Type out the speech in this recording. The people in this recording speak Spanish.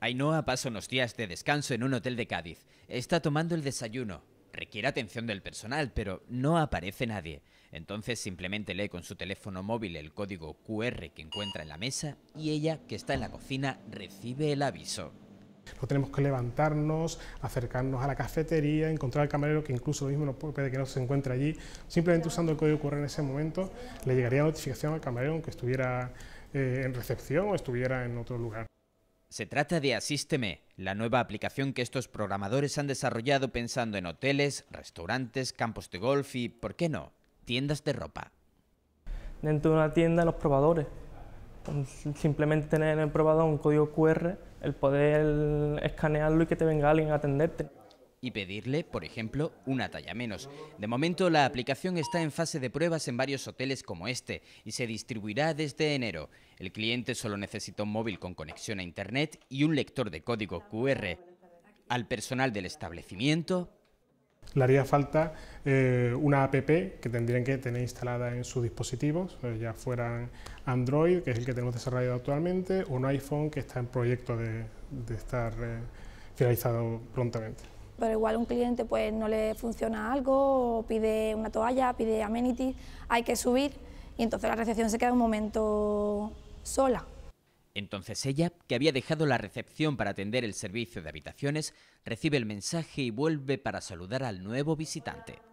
Ainhoa pasa unos días de descanso en un hotel de Cádiz. Está tomando el desayuno. Requiere atención del personal, pero no aparece nadie. Entonces simplemente lee con su teléfono móvil el código QR que encuentra en la mesa y ella, que está en la cocina, recibe el aviso. no tenemos que levantarnos, acercarnos a la cafetería, encontrar al camarero que incluso mismo no puede que no se encuentre allí. Simplemente usando el código QR en ese momento le llegaría notificación al camarero aunque estuviera eh, en recepción o estuviera en otro lugar. Se trata de Asísteme, la nueva aplicación que estos programadores han desarrollado pensando en hoteles, restaurantes, campos de golf y, ¿por qué no?, tiendas de ropa. Dentro de una tienda, los probadores. Simplemente tener en el probador un código QR, el poder escanearlo y que te venga alguien a atenderte y pedirle, por ejemplo, una talla menos. De momento, la aplicación está en fase de pruebas en varios hoteles como este y se distribuirá desde enero. El cliente solo necesita un móvil con conexión a Internet y un lector de código QR. Al personal del establecimiento... Le haría falta eh, una app que tendrían que tener instalada en sus dispositivos, eh, ya fueran Android, que es el que tenemos desarrollado actualmente, o un iPhone que está en proyecto de, estar eh, finalizado prontamente pero igual un cliente pues no le funciona algo, pide una toalla, pide amenities, hay que subir y entonces la recepción se queda un momento sola. Entonces ella, que había dejado la recepción para atender el servicio de habitaciones, recibe el mensaje y vuelve para saludar al nuevo visitante.